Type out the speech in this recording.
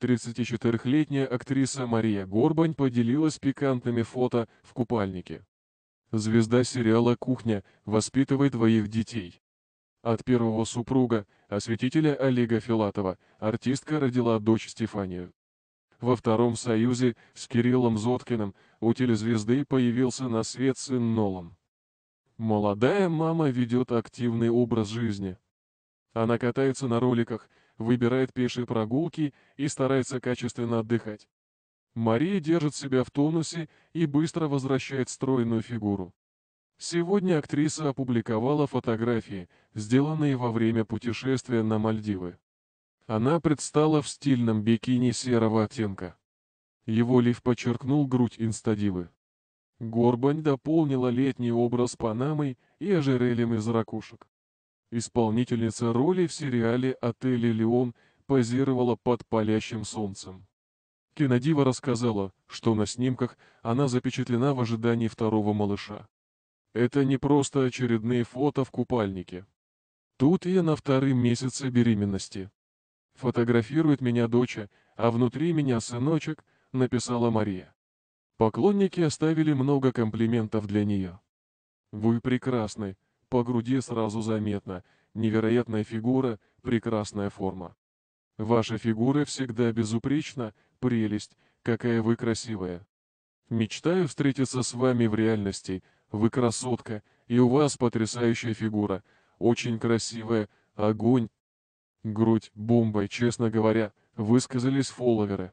34-летняя актриса Мария Горбань поделилась пикантными фото в купальнике. Звезда сериала «Кухня» воспитывает двоих детей. От первого супруга, осветителя Олега Филатова, артистка родила дочь Стефанию. Во втором союзе с Кириллом Зоткиным у телезвезды появился на свет сын Нолом. Молодая мама ведет активный образ жизни. Она катается на роликах, выбирает пешие прогулки и старается качественно отдыхать. Мария держит себя в тонусе и быстро возвращает стройную фигуру. Сегодня актриса опубликовала фотографии, сделанные во время путешествия на Мальдивы. Она предстала в стильном бикини серого оттенка. Его лиф подчеркнул грудь инстадивы. Горбань дополнила летний образ Панамой и ожерельем из ракушек. Исполнительница роли в сериале «Отель Леон» позировала под палящим солнцем. Кинодива рассказала, что на снимках она запечатлена в ожидании второго малыша. Это не просто очередные фото в купальнике. Тут я на втором месяце беременности. Фотографирует меня доча, а внутри меня сыночек, написала Мария. Поклонники оставили много комплиментов для нее. Вы прекрасны, по груди сразу заметно, невероятная фигура, прекрасная форма. Ваша фигура всегда безупречна, прелесть, какая вы красивая. Мечтаю встретиться с вами в реальности, вы красотка, и у вас потрясающая фигура, очень красивая, огонь. Грудь, бомбой, честно говоря, высказались фолловеры.